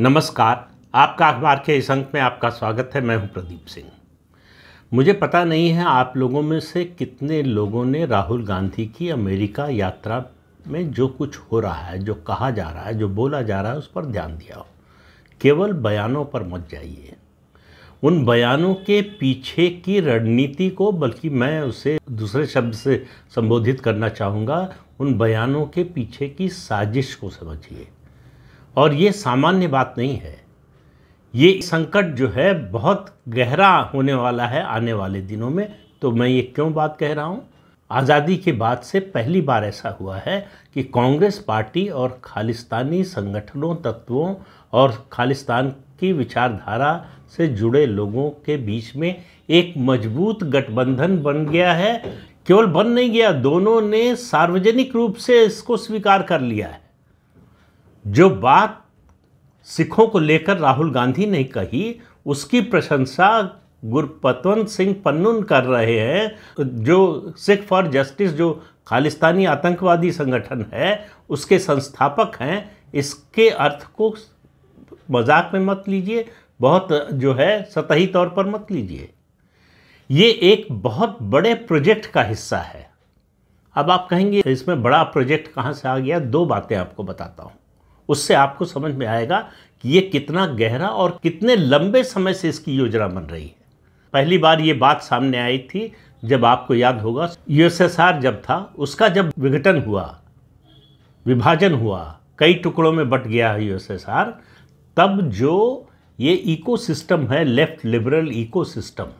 नमस्कार आपका अखबार के इस अंक में आपका स्वागत है मैं हूं प्रदीप सिंह मुझे पता नहीं है आप लोगों में से कितने लोगों ने राहुल गांधी की अमेरिका यात्रा में जो कुछ हो रहा है जो कहा जा रहा है जो बोला जा रहा है उस पर ध्यान दिया हो केवल बयानों पर मत जाइए उन बयानों के पीछे की रणनीति को बल्कि मैं उसे दूसरे शब्द से संबोधित करना चाहूँगा उन बयानों के पीछे की साजिश को समझिए और ये सामान्य बात नहीं है ये संकट जो है बहुत गहरा होने वाला है आने वाले दिनों में तो मैं ये क्यों बात कह रहा हूँ आज़ादी के बाद से पहली बार ऐसा हुआ है कि कांग्रेस पार्टी और खालिस्तानी संगठनों तत्वों और खालिस्तान की विचारधारा से जुड़े लोगों के बीच में एक मजबूत गठबंधन बन गया है केवल बन नहीं गया दोनों ने सार्वजनिक रूप से इसको स्वीकार कर लिया है जो बात सिखों को लेकर राहुल गांधी ने कही उसकी प्रशंसा गुरपतवंत सिंह पन्नून कर रहे हैं जो सिख फॉर जस्टिस जो खालिस्तानी आतंकवादी संगठन है उसके संस्थापक हैं इसके अर्थ को मजाक में मत लीजिए बहुत जो है सतही तौर पर मत लीजिए ये एक बहुत बड़े प्रोजेक्ट का हिस्सा है अब आप कहेंगे इसमें बड़ा प्रोजेक्ट कहाँ से आ गया दो बातें आपको बताता हूँ उससे आपको समझ में आएगा कि ये कितना गहरा और कितने लंबे समय से इसकी योजना बन रही है पहली बार ये बात सामने आई थी जब आपको याद होगा यूएसएसआर जब था उसका जब विघटन हुआ विभाजन हुआ कई टुकड़ों में बट गया है यूएसएसआर तब जो ये इकोसिस्टम है लेफ्ट लिबरल इकोसिस्टम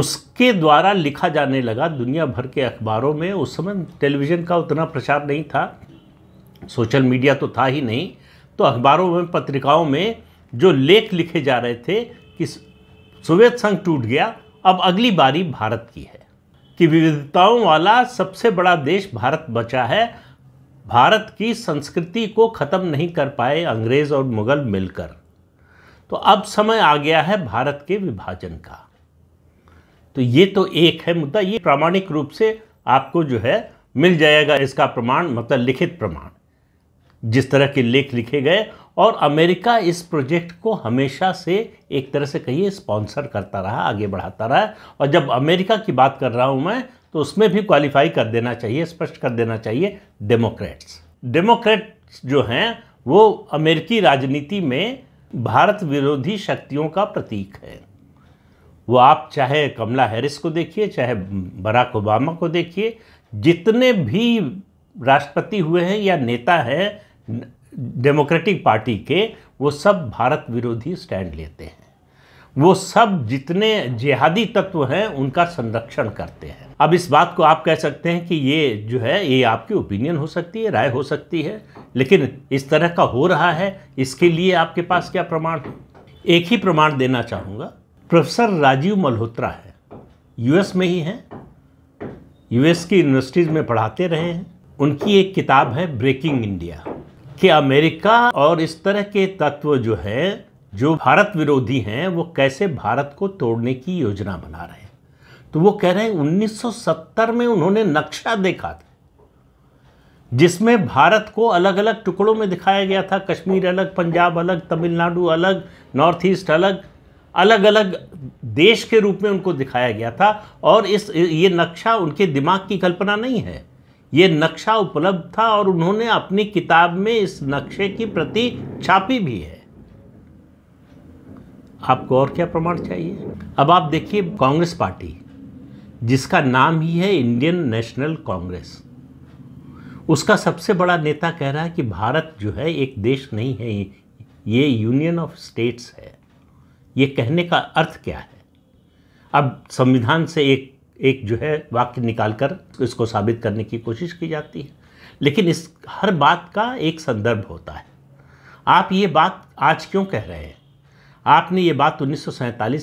उसके द्वारा लिखा जाने लगा दुनिया भर के अखबारों में उस समय टेलीविज़न का उतना प्रचार नहीं था सोशल मीडिया तो था ही नहीं तो अखबारों में पत्रिकाओं में जो लेख लिखे जा रहे थे कि सोवियत संघ टूट गया अब अगली बारी भारत की है कि विविधताओं वाला सबसे बड़ा देश भारत बचा है भारत की संस्कृति को ख़त्म नहीं कर पाए अंग्रेज़ और मुग़ल मिलकर तो अब समय आ गया है भारत के विभाजन का तो ये तो एक है मुद्दा ये प्रामाणिक रूप से आपको जो है मिल जाएगा इसका प्रमाण मतलब लिखित प्रमाण जिस तरह के लेख लिखे गए और अमेरिका इस प्रोजेक्ट को हमेशा से एक तरह से कहिए स्पॉन्सर करता रहा आगे बढ़ाता रहा और जब अमेरिका की बात कर रहा हूँ मैं तो उसमें भी क्वालिफाई कर देना चाहिए स्पष्ट कर देना चाहिए डेमोक्रेट्स डेमोक्रेट्स जो हैं वो अमेरिकी राजनीति में भारत विरोधी शक्तियों का प्रतीक है वो आप चाहे कमला हैरिस को देखिए चाहे बराक ओबामा को देखिए जितने भी राष्ट्रपति हुए हैं या नेता हैं डेमोक्रेटिक पार्टी के वो सब भारत विरोधी स्टैंड लेते हैं वो सब जितने जिहादी तत्व हैं उनका संरक्षण करते हैं अब इस बात को आप कह सकते हैं कि ये जो है ये आपकी ओपिनियन हो सकती है राय हो सकती है लेकिन इस तरह का हो रहा है इसके लिए आपके पास क्या प्रमाण है एक ही प्रमाण देना चाहूँगा प्रोफेसर राजीव मल्होत्रा है यूएस में ही हैं यूएस की यूनिवर्सिटीज़ में पढ़ाते रहे हैं उनकी एक किताब है ब्रेकिंग इंडिया कि अमेरिका और इस तरह के तत्व जो हैं जो भारत विरोधी हैं वो कैसे भारत को तोड़ने की योजना बना रहे हैं तो वो कह रहे हैं 1970 में उन्होंने नक्शा देखा था जिसमें भारत को अलग अलग टुकड़ों में दिखाया गया था कश्मीर अलग पंजाब अलग तमिलनाडु अलग नॉर्थ ईस्ट अलग अलग अलग देश के रूप में उनको दिखाया गया था और इस ये नक्शा उनके दिमाग की कल्पना नहीं है ये नक्शा उपलब्ध था और उन्होंने अपनी किताब में इस नक्शे की प्रति छापी भी है आपको और क्या प्रमाण चाहिए अब आप देखिए कांग्रेस पार्टी जिसका नाम ही है इंडियन नेशनल कांग्रेस उसका सबसे बड़ा नेता कह रहा है कि भारत जो है एक देश नहीं है ये यूनियन ऑफ स्टेट्स है ये कहने का अर्थ क्या है अब संविधान से एक एक जो है वाक्य निकाल कर इसको साबित करने की कोशिश की जाती है लेकिन इस हर बात का एक संदर्भ होता है आप ये बात आज क्यों कह रहे हैं आपने ये बात उन्नीस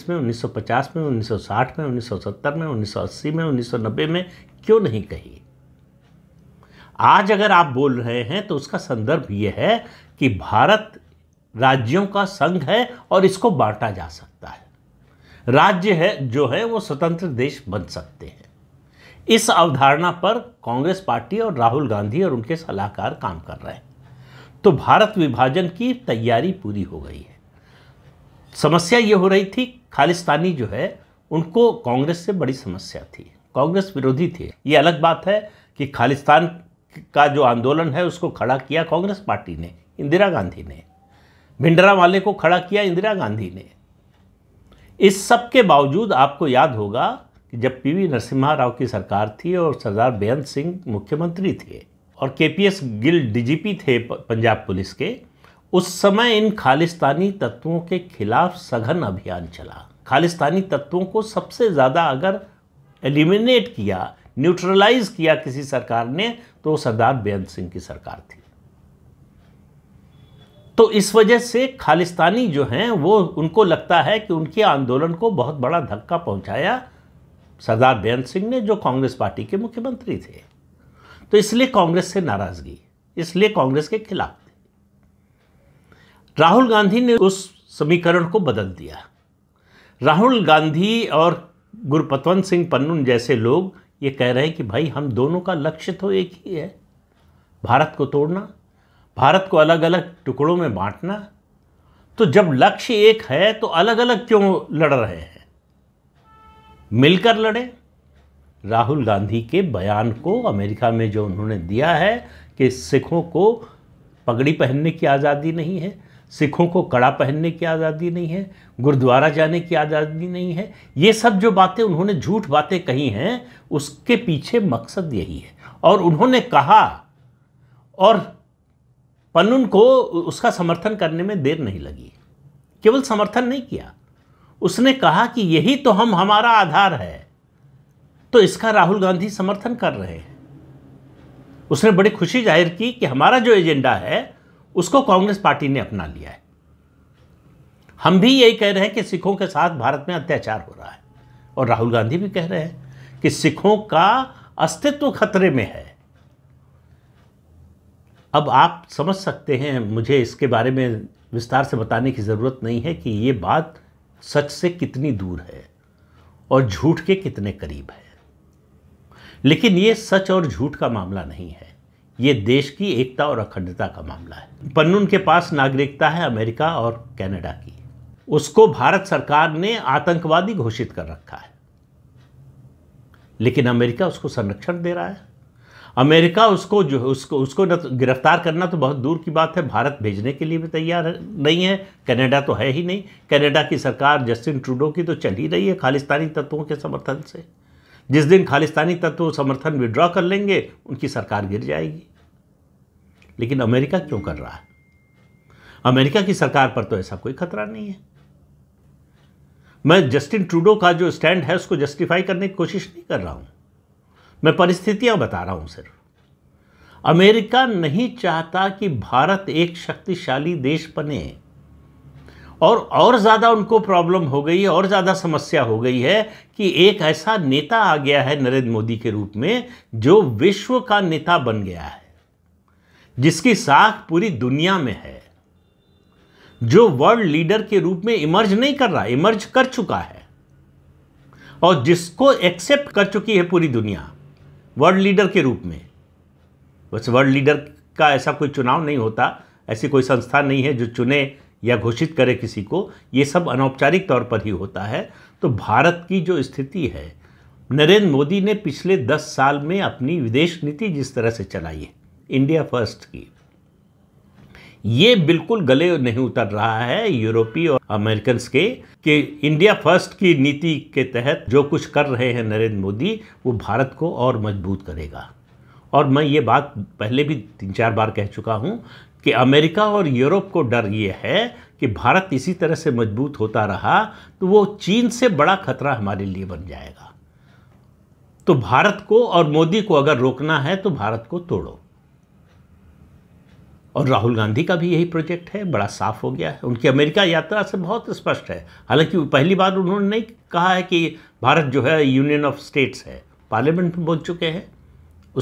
में 1950 में 1960 में 1970 में 1980 में 1990 में क्यों नहीं कही आज अगर आप बोल रहे हैं तो उसका संदर्भ यह है कि भारत राज्यों का संघ है और इसको बांटा जा सकता है राज्य है जो है वो स्वतंत्र देश बन सकते हैं इस अवधारणा पर कांग्रेस पार्टी और राहुल गांधी और उनके सलाहकार काम कर रहे हैं तो भारत विभाजन की तैयारी पूरी हो गई है समस्या ये हो रही थी खालिस्तानी जो है उनको कांग्रेस से बड़ी समस्या थी कांग्रेस विरोधी थे ये अलग बात है कि खालिस्तान का जो आंदोलन है उसको खड़ा किया कांग्रेस पार्टी ने इंदिरा गांधी ने भिंडरा वाले को खड़ा किया इंदिरा गांधी ने इस सब के बावजूद आपको याद होगा कि जब पीवी नरसिम्हा राव की सरकार थी और सरदार बेअंत सिंह मुख्यमंत्री थे और के पी एस गिल डीजीपी थे पंजाब पुलिस के उस समय इन खालिस्तानी तत्वों के खिलाफ सघन अभियान चला खालिस्तानी तत्वों को सबसे ज़्यादा अगर एलिमिनेट किया न्यूट्रलाइज किया किसी सरकार ने तो सरदार बेअंत सिंह की सरकार थी तो इस वजह से खालिस्तानी जो हैं वो उनको लगता है कि उनके आंदोलन को बहुत बड़ा धक्का पहुंचाया सरदार बेअंत सिंह ने जो कांग्रेस पार्टी के मुख्यमंत्री थे तो इसलिए कांग्रेस से नाराज़गी इसलिए कांग्रेस के खिलाफ थे राहुल गांधी ने उस समीकरण को बदल दिया राहुल गांधी और गुरपतवंत सिंह पन्नून जैसे लोग ये कह रहे हैं कि भाई हम दोनों का लक्ष्य तो एक ही है भारत को तोड़ना भारत को अलग अलग टुकड़ों में बांटना तो जब लक्ष्य एक है तो अलग अलग क्यों लड़ रहे हैं मिलकर लड़े राहुल गांधी के बयान को अमेरिका में जो उन्होंने दिया है कि सिखों को पगड़ी पहनने की आज़ादी नहीं है सिखों को कड़ा पहनने की आज़ादी नहीं है गुरुद्वारा जाने की आज़ादी नहीं है ये सब जो बातें उन्होंने झूठ बातें कही हैं उसके पीछे मकसद यही है और उन्होंने कहा और पन्नुन को उसका समर्थन करने में देर नहीं लगी केवल समर्थन नहीं किया उसने कहा कि यही तो हम हमारा आधार है तो इसका राहुल गांधी समर्थन कर रहे हैं उसने बड़ी खुशी जाहिर की कि हमारा जो एजेंडा है उसको कांग्रेस पार्टी ने अपना लिया है हम भी यही कह रहे हैं कि सिखों के साथ भारत में अत्याचार हो रहा है और राहुल गांधी भी कह रहे हैं कि सिखों का अस्तित्व खतरे में है अब आप समझ सकते हैं मुझे इसके बारे में विस्तार से बताने की ज़रूरत नहीं है कि ये बात सच से कितनी दूर है और झूठ के कितने करीब है लेकिन ये सच और झूठ का मामला नहीं है ये देश की एकता और अखंडता का मामला है पन्नून के पास नागरिकता है अमेरिका और कनाडा की उसको भारत सरकार ने आतंकवादी घोषित कर रखा है लेकिन अमेरिका उसको संरक्षण दे रहा है अमेरिका उसको जो उसको उसको न तो गिरफ्तार करना तो बहुत दूर की बात है भारत भेजने के लिए भी तैयार नहीं है कनाडा तो है ही नहीं कनाडा की सरकार जस्टिन ट्रूडो की तो चल ही रही है खालिस्तानी तत्वों के समर्थन से जिस दिन खालिस्तानी तत्व समर्थन विड्रॉ कर लेंगे उनकी सरकार गिर जाएगी लेकिन अमेरिका क्यों कर रहा है अमेरिका की सरकार पर तो ऐसा कोई खतरा नहीं है मैं जस्टिन ट्रूडो का जो स्टैंड है उसको जस्टिफाई करने की कोशिश नहीं कर रहा हूँ मैं परिस्थितियां बता रहा हूं सिर्फ अमेरिका नहीं चाहता कि भारत एक शक्तिशाली देश बने और और ज़्यादा उनको प्रॉब्लम हो गई और ज़्यादा समस्या हो गई है कि एक ऐसा नेता आ गया है नरेंद्र मोदी के रूप में जो विश्व का नेता बन गया है जिसकी साख पूरी दुनिया में है जो वर्ल्ड लीडर के रूप में इमर्ज नहीं कर रहा इमर्ज कर चुका है और जिसको एक्सेप्ट कर चुकी है पूरी दुनिया वर्ल्ड लीडर के रूप में वैसे वर्ल्ड लीडर का ऐसा कोई चुनाव नहीं होता ऐसी कोई संस्था नहीं है जो चुने या घोषित करे किसी को ये सब अनौपचारिक तौर पर ही होता है तो भारत की जो स्थिति है नरेंद्र मोदी ने पिछले दस साल में अपनी विदेश नीति जिस तरह से चलाई है इंडिया फर्स्ट की ये बिल्कुल गले नहीं उतर रहा है यूरोपीय और अमेरिकन के कि इंडिया फर्स्ट की नीति के तहत जो कुछ कर रहे हैं नरेंद्र मोदी वो भारत को और मजबूत करेगा और मैं ये बात पहले भी तीन चार बार कह चुका हूँ कि अमेरिका और यूरोप को डर ये है कि भारत इसी तरह से मजबूत होता रहा तो वो चीन से बड़ा खतरा हमारे लिए बन जाएगा तो भारत को और मोदी को अगर रोकना है तो भारत को तोड़ो और राहुल गांधी का भी यही प्रोजेक्ट है बड़ा साफ हो गया है उनकी अमेरिका यात्रा से बहुत स्पष्ट है हालांकि पहली बार उन्होंने नहीं कहा है कि भारत जो है यूनियन ऑफ स्टेट्स है पार्लियामेंट में बोल चुके हैं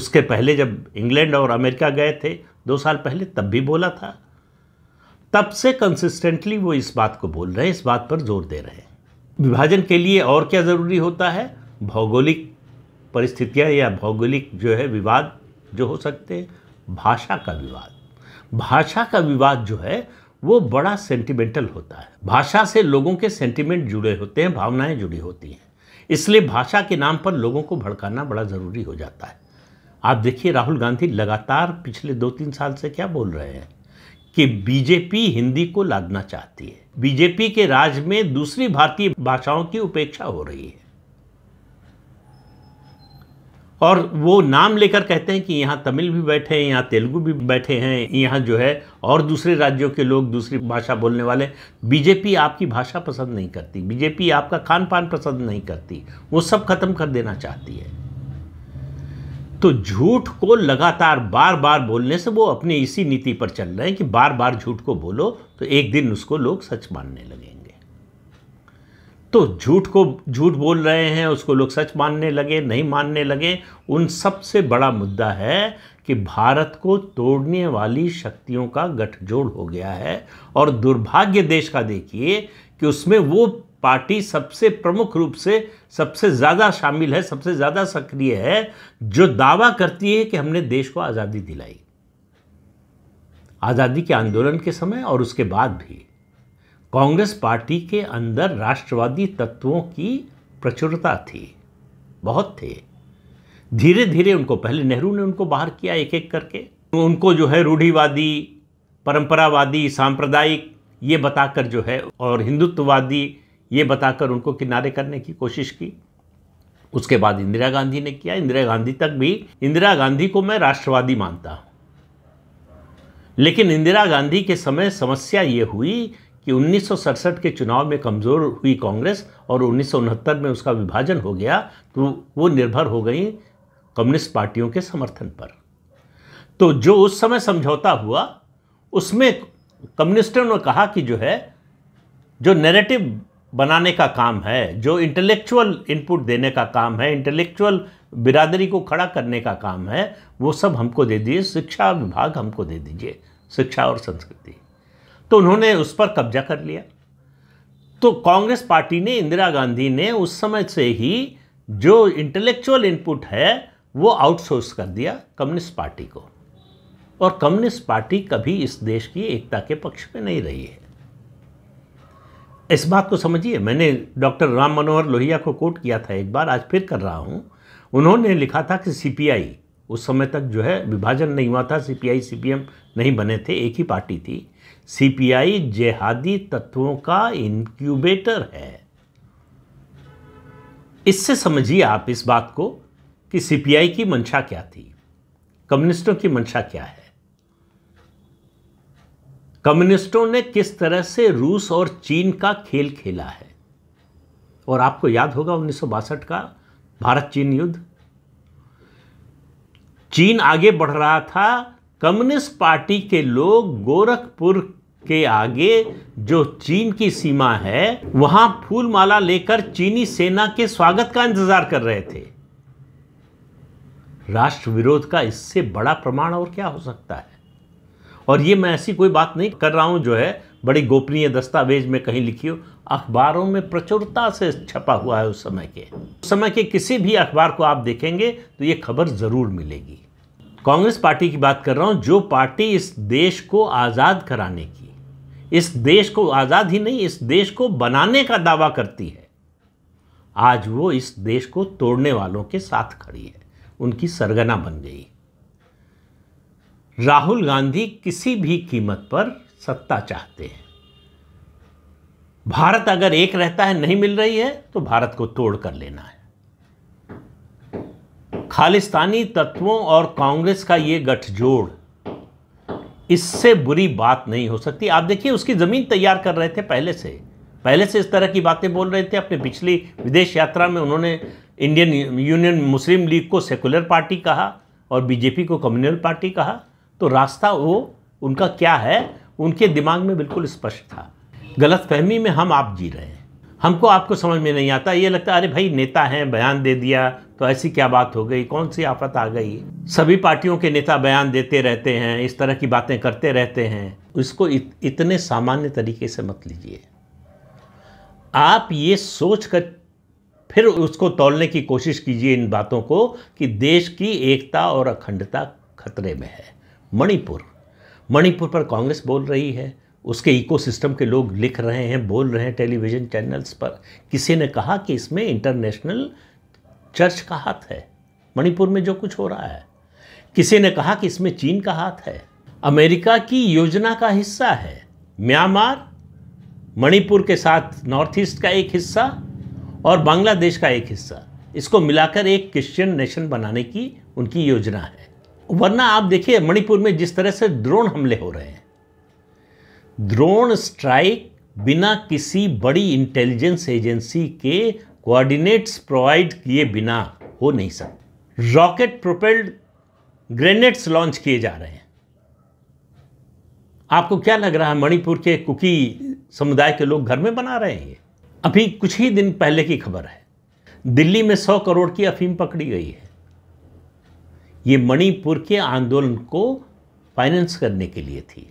उसके पहले जब इंग्लैंड और अमेरिका गए थे दो साल पहले तब भी बोला था तब से कंसिस्टेंटली वो इस बात को बोल रहे हैं इस बात पर जोर दे रहे हैं विभाजन के लिए और क्या ज़रूरी होता है भौगोलिक परिस्थितियाँ या भौगोलिक जो है विवाद जो हो सकते हैं भाषा का विवाद भाषा का विवाद जो है वो बड़ा सेंटिमेंटल होता है भाषा से लोगों के सेंटिमेंट जुड़े होते हैं भावनाएं जुड़ी होती हैं इसलिए भाषा के नाम पर लोगों को भड़काना बड़ा ज़रूरी हो जाता है आप देखिए राहुल गांधी लगातार पिछले दो तीन साल से क्या बोल रहे हैं कि बीजेपी हिंदी को लादना चाहती है बीजेपी के राज में दूसरी भारतीय भाषाओं की उपेक्षा हो रही है और वो नाम लेकर कहते हैं कि यहाँ तमिल भी बैठे हैं यहाँ तेलुगु भी बैठे हैं यहाँ जो है और दूसरे राज्यों के लोग दूसरी भाषा बोलने वाले बीजेपी आपकी भाषा पसंद नहीं करती बीजेपी आपका खान पान पसंद नहीं करती वो सब खत्म कर देना चाहती है तो झूठ को लगातार बार बार बोलने से वो अपनी इसी नीति पर चल रहे हैं कि बार बार झूठ को बोलो तो एक दिन उसको लोग सच मानने लगे तो झूठ को झूठ बोल रहे हैं उसको लोग सच मानने लगे नहीं मानने लगे उन सबसे बड़ा मुद्दा है कि भारत को तोड़ने वाली शक्तियों का गठजोड़ हो गया है और दुर्भाग्य देश का देखिए कि उसमें वो पार्टी सबसे प्रमुख रूप से सबसे ज़्यादा शामिल है सबसे ज़्यादा सक्रिय है जो दावा करती है कि हमने देश को आज़ादी दिलाई आज़ादी के आंदोलन के समय और उसके बाद भी कांग्रेस पार्टी के अंदर राष्ट्रवादी तत्वों की प्रचुरता थी बहुत थे धीरे धीरे उनको पहले नेहरू ने उनको बाहर किया एक एक करके उनको जो है रूढ़ीवादी परंपरावादी सांप्रदायिक ये बताकर जो है और हिंदुत्ववादी ये बताकर उनको किनारे करने की कोशिश की उसके बाद इंदिरा गांधी ने किया इंदिरा गांधी तक भी इंदिरा गांधी को मैं राष्ट्रवादी मानता हूँ लेकिन इंदिरा गांधी के समय समस्या ये हुई कि उन्नीस के चुनाव में कमज़ोर हुई कांग्रेस और उन्नीस में उसका विभाजन हो गया तो वो निर्भर हो गई कम्युनिस्ट पार्टियों के समर्थन पर तो जो उस समय समझौता हुआ उसमें कम्युनिस्टों ने कहा कि जो है जो नेरेटिव बनाने का काम है जो इंटेलेक्चुअल इनपुट देने का काम है इंटेलेक्चुअल बिरादरी को खड़ा करने का काम है वो सब हमको दे दीजिए शिक्षा विभाग हमको दे दीजिए शिक्षा और संस्कृति तो उन्होंने उस पर कब्जा कर लिया तो कांग्रेस पार्टी ने इंदिरा गांधी ने उस समय से ही जो इंटेलेक्चुअल इनपुट है वो आउटसोर्स कर दिया कम्युनिस्ट पार्टी को और कम्युनिस्ट पार्टी कभी इस देश की एकता के पक्ष में नहीं रही है इस बात को समझिए मैंने डॉक्टर राम मनोहर लोहिया को कोट किया था एक बार आज फिर कर रहा हूं उन्होंने लिखा था कि सीपीआई उस समय तक जो है विभाजन नहीं हुआ था सीपीआई सीपीएम नहीं बने थे एक ही पार्टी थी सीपीआई जेहादी तत्वों का इनक्यूबेटर है इससे समझिए आप इस बात को कि सीपीआई की मंशा क्या थी कम्युनिस्टों की मंशा क्या है कम्युनिस्टों ने किस तरह से रूस और चीन का खेल खेला है और आपको याद होगा उन्नीस का भारत चीन युद्ध चीन आगे बढ़ रहा था कम्युनिस्ट पार्टी के लोग गोरखपुर के आगे जो चीन की सीमा है वहां फूलमाला लेकर चीनी सेना के स्वागत का इंतजार कर रहे थे राष्ट्र विरोध का इससे बड़ा प्रमाण और क्या हो सकता है और ये मैं ऐसी कोई बात नहीं कर रहा हूं जो है बड़ी गोपनीय दस्तावेज में कहीं लिखी हो अखबारों में प्रचुरता से छपा हुआ है उस समय के उस समय के किसी भी अखबार को आप देखेंगे तो ये खबर ज़रूर मिलेगी कांग्रेस पार्टी की बात कर रहा हूं जो पार्टी इस देश को आज़ाद कराने की इस देश को आज़ाद ही नहीं इस देश को बनाने का दावा करती है आज वो इस देश को तोड़ने वालों के साथ खड़ी है उनकी सरगना बन गई राहुल गांधी किसी भी कीमत पर सत्ता चाहते हैं भारत अगर एक रहता है नहीं मिल रही है तो भारत को तोड़ कर लेना है खालिस्तानी तत्वों और कांग्रेस का ये गठजोड़ इससे बुरी बात नहीं हो सकती आप देखिए उसकी ज़मीन तैयार कर रहे थे पहले से पहले से इस तरह की बातें बोल रहे थे अपने पिछली विदेश यात्रा में उन्होंने इंडियन यूनियन मुस्लिम लीग को सेकुलर पार्टी कहा और बीजेपी को कम्युनल पार्टी कहा तो रास्ता वो उनका क्या है उनके दिमाग में बिल्कुल स्पष्ट था गलत फहमी में हम आप जी रहे हैं हमको आपको समझ में नहीं आता ये लगता अरे भाई नेता हैं बयान दे दिया तो ऐसी क्या बात हो गई कौन सी आफत आ गई सभी पार्टियों के नेता बयान देते रहते हैं इस तरह की बातें करते रहते हैं इसको इत, इतने सामान्य तरीके से मत लीजिए आप ये सोच कर फिर उसको तोलने की कोशिश कीजिए इन बातों को कि देश की एकता और अखंडता खतरे में है मणिपुर मणिपुर पर कांग्रेस बोल रही है उसके इकोसिस्टम के लोग लिख रहे हैं बोल रहे हैं टेलीविज़न चैनल्स पर किसी ने कहा कि इसमें इंटरनेशनल चर्च का हाथ है मणिपुर में जो कुछ हो रहा है किसी ने कहा कि इसमें चीन का हाथ है अमेरिका की योजना का हिस्सा है म्यांमार मणिपुर के साथ नॉर्थ ईस्ट का एक हिस्सा और बांग्लादेश का एक हिस्सा इसको मिलाकर एक क्रिश्चियन नेशन बनाने की उनकी योजना है वरना आप देखिए मणिपुर में जिस तरह से ड्रोन हमले हो रहे हैं ड्रोन स्ट्राइक बिना किसी बड़ी इंटेलिजेंस एजेंसी के कोऑर्डिनेट्स प्रोवाइड किए बिना हो नहीं सकते रॉकेट प्रोपेल्ड ग्रेनेड्स लॉन्च किए जा रहे हैं आपको क्या लग रहा है मणिपुर के कुकी समुदाय के लोग घर में बना रहे हैं अभी कुछ ही दिन पहले की खबर है दिल्ली में सौ करोड़ की अफीम पकड़ी गई है ये मणिपुर के आंदोलन को फाइनेंस करने के लिए थी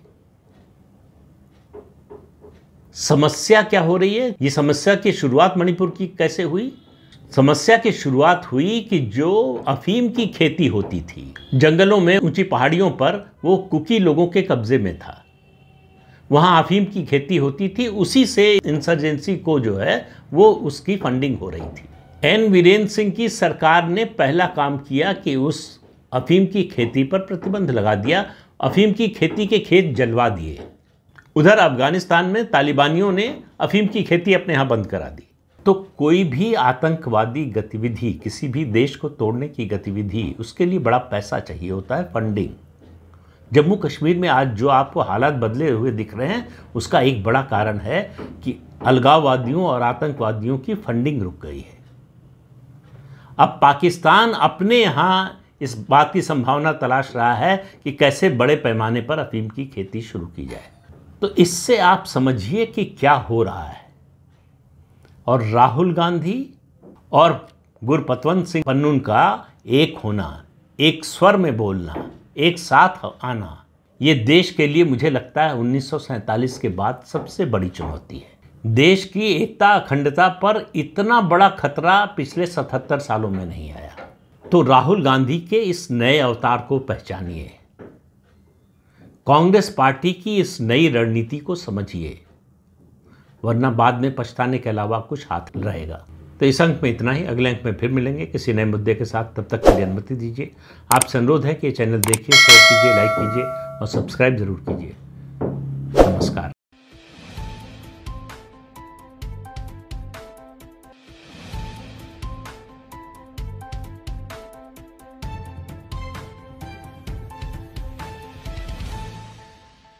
समस्या क्या हो रही है ये समस्या की शुरुआत मणिपुर की कैसे हुई समस्या की शुरुआत हुई कि जो अफीम की खेती होती थी जंगलों में ऊंची पहाड़ियों पर वो कुकी लोगों के कब्जे में था वहाँ अफीम की खेती होती थी उसी से इंसर्जेंसी को जो है वो उसकी फंडिंग हो रही थी एन वीरेंद्र सिंह की सरकार ने पहला काम किया कि उस अफीम की खेती पर प्रतिबंध लगा दिया अफीम की खेती के खेत जलवा दिए उधर अफगानिस्तान में तालिबानियों ने अफीम की खेती अपने यहाँ बंद करा दी तो कोई भी आतंकवादी गतिविधि किसी भी देश को तोड़ने की गतिविधि उसके लिए बड़ा पैसा चाहिए होता है फंडिंग जम्मू कश्मीर में आज जो आपको हालात बदले हुए दिख रहे हैं उसका एक बड़ा कारण है कि अलगाववादियों और आतंकवादियों की फंडिंग रुक गई है अब पाकिस्तान अपने यहाँ इस बात की संभावना तलाश रहा है कि कैसे बड़े पैमाने पर अफीम की खेती शुरू की जाए तो इससे आप समझिए कि क्या हो रहा है और राहुल गांधी और गुरपतवंत सिंह पन्नून का एक होना एक स्वर में बोलना एक साथ आना ये देश के लिए मुझे लगता है उन्नीस के बाद सबसे बड़ी चुनौती है देश की एकता अखंडता पर इतना बड़ा खतरा पिछले 77 सालों में नहीं आया तो राहुल गांधी के इस नए अवतार को पहचानिए कांग्रेस पार्टी की इस नई रणनीति को समझिए वरना बाद में पछताने के अलावा कुछ हाथ रहेगा तो इस अंक में इतना ही अगले अंक में फिर मिलेंगे किसी नए मुद्दे के साथ तब तक के लिए अनुमति दीजिए आपसे अनुरोध है कि चैनल देखिए शेयर कीजिए लाइक कीजिए और सब्सक्राइब जरूर कीजिए नमस्कार